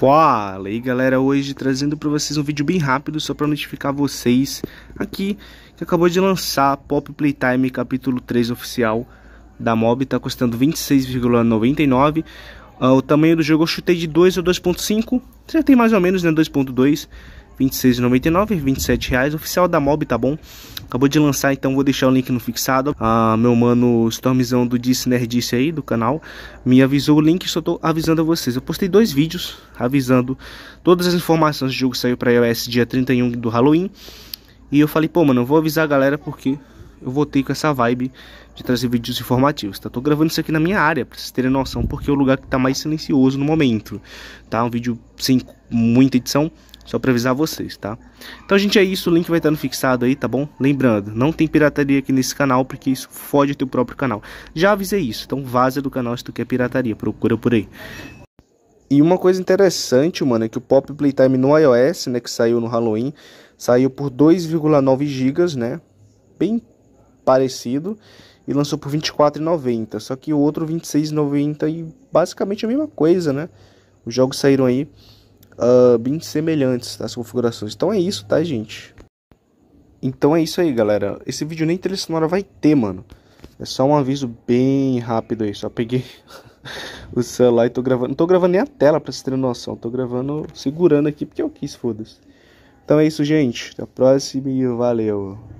Fala aí galera, hoje trazendo para vocês um vídeo bem rápido só para notificar vocês aqui que acabou de lançar Pop Playtime capítulo 3 oficial da MOB, tá custando 26,99 uh, ah, O tamanho do jogo eu chutei de 2 ou 2.5, já tem mais ou menos né, 2.2 26,99, 27 reais, oficial da Mob, tá bom? Acabou de lançar, então vou deixar o link no fixado. Ah, meu mano Stormzão do Disse Nerdice aí, do canal, me avisou o link, só tô avisando a vocês. Eu postei dois vídeos avisando todas as informações do jogo saiu para iOS dia 31 do Halloween. E eu falei, pô, mano, eu vou avisar a galera porque eu voltei com essa vibe de trazer vídeos informativos, tá? Tô gravando isso aqui na minha área, pra vocês terem noção, porque é o lugar que tá mais silencioso no momento, tá? Um vídeo sem muita edição, só pra avisar vocês, tá? Então, gente, é isso. O link vai estar no fixado aí, tá bom? Lembrando, não tem pirataria aqui nesse canal, porque isso fode o teu próprio canal. Já avisei isso, então vaza do canal se tu quer pirataria. Procura por aí. E uma coisa interessante, mano, é que o Pop Playtime no iOS, né, que saiu no Halloween, saiu por 2,9 GB, né? Bem parecido e lançou por 24,90, só que o outro 26,90 e basicamente a mesma coisa, né? Os jogos saíram aí uh, bem semelhantes as configurações. Então é isso, tá, gente? Então é isso aí, galera. Esse vídeo nem trilha sonora vai ter, mano. É só um aviso bem rápido aí. Só peguei o celular e tô gravando. Não tô gravando nem a tela, pra vocês terem noção. Tô gravando, segurando aqui porque eu quis, foda-se. Então é isso, gente. Até a próxima e valeu.